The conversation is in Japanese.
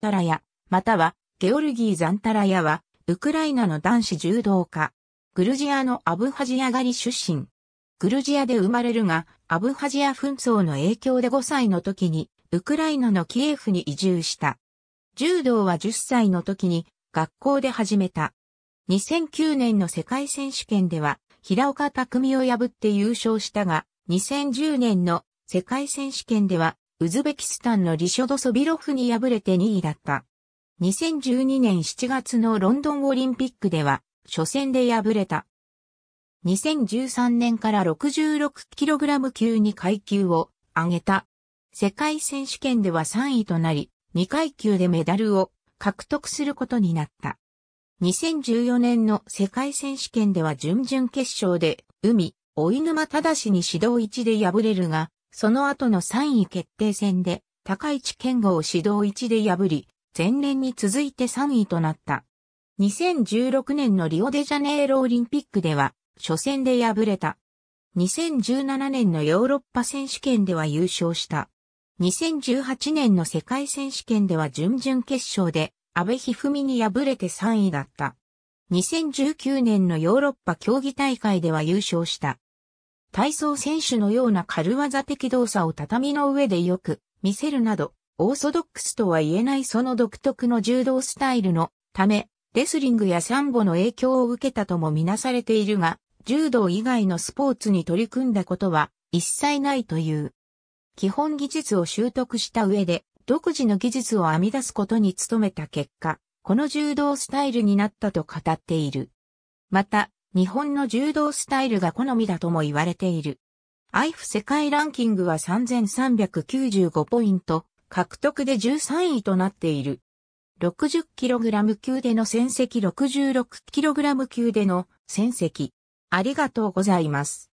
タラヤ、またはゲオルギー・ザンタラヤは、ウクライナの男子柔道家。グルジアのアブハジアガリ出身。グルジアで生まれるが、アブハジア紛争の影響で5歳の時に、ウクライナのキエフに移住した。柔道は10歳の時に、学校で始めた。2009年の世界選手権では、平岡匠を破って優勝したが、2010年の世界選手権ではウズベキスタンのリショド・ソビロフに敗れて2位だった。2012年7月のロンドンオリンピックでは、初戦で敗れた。2013年から 66kg 級に階級を上げた。世界選手権では3位となり、2階級でメダルを獲得することになった。2014年の世界選手権では準々決勝で、海、追沼正に指導1で敗れるが、その後の3位決定戦で、高市健吾を指導1で破り、前年に続いて3位となった。2016年のリオデジャネイロオリンピックでは、初戦で敗れた。2017年のヨーロッパ選手権では優勝した。2018年の世界選手権では準々決勝で、安倍一二三に敗れて3位だった。2019年のヨーロッパ競技大会では優勝した。体操選手のような軽技的動作を畳の上でよく見せるなど、オーソドックスとは言えないその独特の柔道スタイルのため、レスリングやサンボの影響を受けたともみなされているが、柔道以外のスポーツに取り組んだことは一切ないという。基本技術を習得した上で、独自の技術を編み出すことに努めた結果、この柔道スタイルになったと語っている。また、日本の柔道スタイルが好みだとも言われている。アイフ世界ランキングは3395ポイント、獲得で13位となっている。60kg 級での戦績 66kg 級での戦績。ありがとうございます。